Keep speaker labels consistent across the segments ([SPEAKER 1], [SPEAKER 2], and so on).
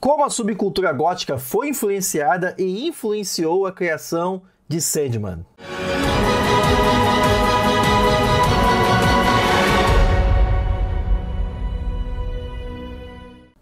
[SPEAKER 1] como a subcultura gótica foi influenciada e influenciou a criação de Sandman.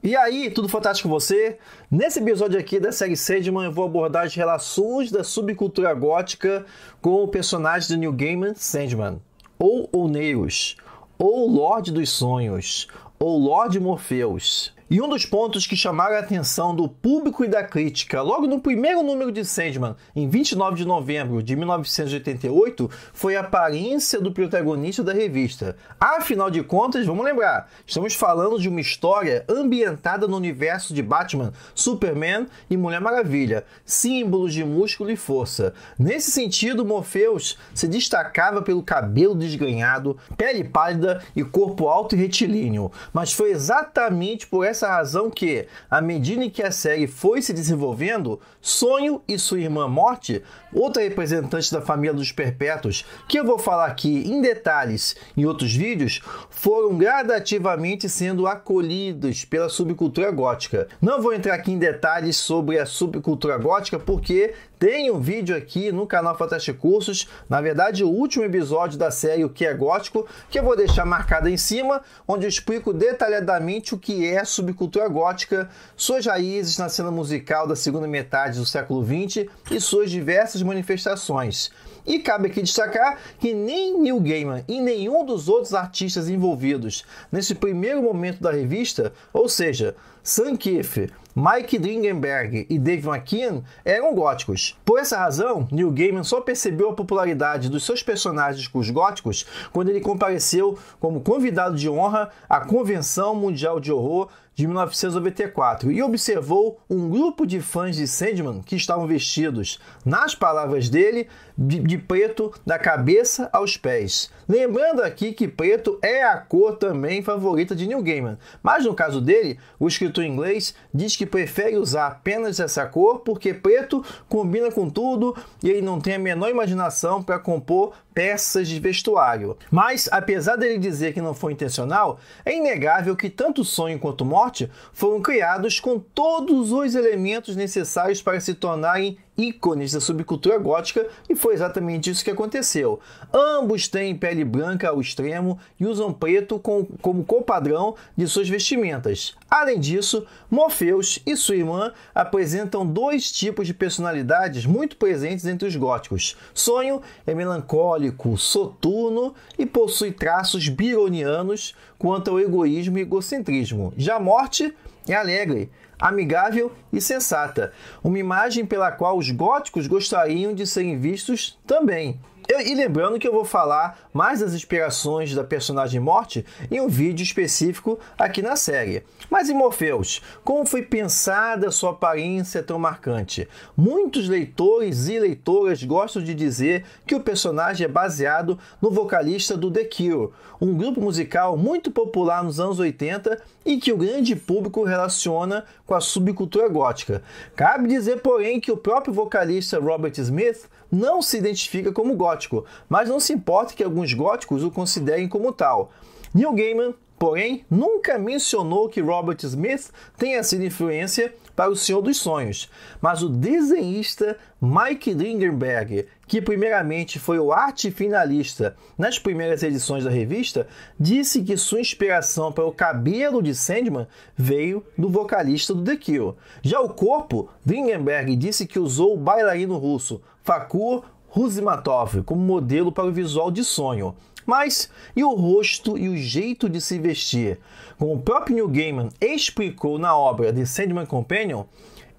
[SPEAKER 1] E aí, tudo fantástico com você? Nesse episódio aqui da série Sandman, eu vou abordar as relações da subcultura gótica com o personagem do New Gaiman, Sandman, ou Oneiros, ou Lorde dos Sonhos, ou Lorde Morpheus, e um dos pontos que chamaram a atenção do público e da crítica logo no primeiro número de Sandman, em 29 de novembro de 1988, foi a aparência do protagonista da revista. Afinal de contas, vamos lembrar, estamos falando de uma história ambientada no universo de Batman, Superman e Mulher Maravilha, símbolos de músculo e força. Nesse sentido, Morpheus se destacava pelo cabelo desganhado, pele pálida e corpo alto e retilíneo, mas foi exatamente por essa essa razão que, à medida em que a série foi se desenvolvendo, Sonho e sua irmã Morte, outra representante da família dos Perpétuos, que eu vou falar aqui em detalhes em outros vídeos, foram gradativamente sendo acolhidos pela subcultura gótica. Não vou entrar aqui em detalhes sobre a subcultura gótica porque tem um vídeo aqui no canal Fantástico Cursos, na verdade o último episódio da série O que é gótico, que eu vou deixar marcado em cima, onde eu explico detalhadamente o que é subcultura subcultura gótica, suas raízes na cena musical da segunda metade do século XX e suas diversas manifestações. E cabe aqui destacar que nem Neil Gaiman e nenhum dos outros artistas envolvidos nesse primeiro momento da revista, ou seja, Sam Keefe, Mike Dringenberg e Dave McKean eram góticos. Por essa razão, Neil Gaiman só percebeu a popularidade dos seus personagens com os góticos quando ele compareceu como convidado de honra à Convenção Mundial de Horror de 1994 e observou um grupo de fãs de Sandman que estavam vestidos, nas palavras dele, de, de preto da cabeça aos pés. Lembrando aqui que preto é a cor também favorita de Neil Gaiman, mas no caso dele, o escritor inglês diz que prefere usar apenas essa cor porque preto combina com tudo e ele não tem a menor imaginação para compor peças de vestuário. Mas, apesar dele dizer que não foi intencional, é inegável que tanto sonho quanto morte foram criados com todos os elementos necessários para se tornarem ícones da subcultura gótica e foi exatamente isso que aconteceu. Ambos têm pele branca ao extremo e usam preto com, como copadrão de suas vestimentas. Além disso, Morpheus e sua irmã apresentam dois tipos de personalidades muito presentes entre os góticos. Sonho é melancólico, soturno e possui traços bironianos quanto ao egoísmo e egocentrismo. Já Morte é alegre, amigável e sensata, uma imagem pela qual os góticos gostariam de serem vistos também. Eu, e lembrando que eu vou falar mais das inspirações da personagem Morte em um vídeo específico aqui na série. Mas em Morpheus, como foi pensada sua aparência tão marcante? Muitos leitores e leitoras gostam de dizer que o personagem é baseado no vocalista do The Cure, um grupo musical muito popular nos anos 80 e que o grande público relaciona com a subcultura gótica. Cabe dizer, porém, que o próprio vocalista Robert Smith não se identifica como gótico gótico, mas não se importa que alguns góticos o considerem como tal. Neil Gaiman, porém, nunca mencionou que Robert Smith tenha sido influência para O Senhor dos Sonhos, mas o desenhista Mike Dringenberg, que primeiramente foi o arte finalista nas primeiras edições da revista, disse que sua inspiração para o cabelo de Sandman veio do vocalista do The Kill. Já o corpo, Dringenberg disse que usou o bailarino russo Fakur Ruzimatov como modelo para o visual de sonho. Mas e o rosto e o jeito de se vestir? Como o próprio New Gaiman explicou na obra The Sandman Companion,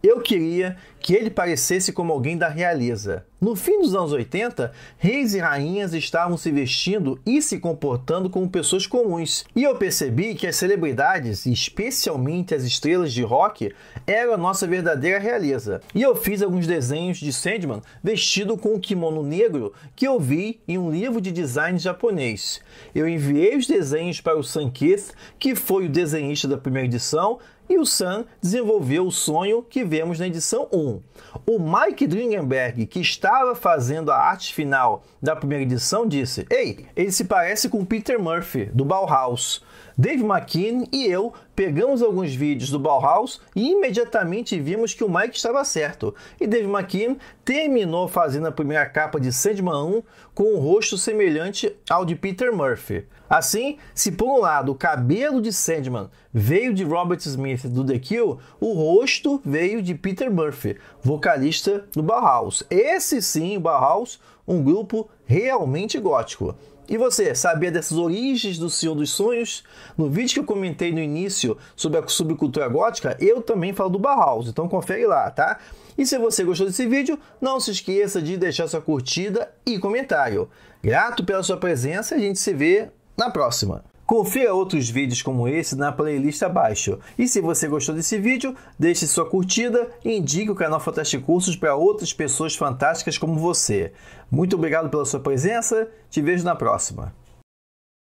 [SPEAKER 1] eu queria que ele parecesse como alguém da realeza. No fim dos anos 80, reis e rainhas estavam se vestindo e se comportando como pessoas comuns. E eu percebi que as celebridades, especialmente as estrelas de rock, eram a nossa verdadeira realeza. E eu fiz alguns desenhos de Sandman vestido com um kimono negro que eu vi em um livro de design japonês. Eu enviei os desenhos para o Sankith, que foi o desenhista da primeira edição, e o Sam desenvolveu o sonho que vemos na edição 1. O Mike Dringenberg, que estava fazendo a arte final da primeira edição, disse: Ei, ele se parece com Peter Murphy, do Bauhaus. Dave McKean e eu pegamos alguns vídeos do Bauhaus e imediatamente vimos que o Mike estava certo. E Dave McKean terminou fazendo a primeira capa de Sandman 1 com um rosto semelhante ao de Peter Murphy. Assim, se por um lado o cabelo de Sandman veio de Robert Smith do The Kill, o rosto veio de Peter Murphy, vocalista do Bauhaus. Esse sim, o Bauhaus, um grupo realmente gótico. E você, sabia dessas origens do Senhor dos Sonhos? No vídeo que eu comentei no início sobre a subcultura gótica, eu também falo do Bauhaus, então confere lá, tá? E se você gostou desse vídeo, não se esqueça de deixar sua curtida e comentário. Grato pela sua presença a gente se vê na próxima. Confira outros vídeos como esse na playlist abaixo. E se você gostou desse vídeo, deixe sua curtida e indique o canal Fantastic Cursos para outras pessoas fantásticas como você. Muito obrigado pela sua presença, te vejo na próxima.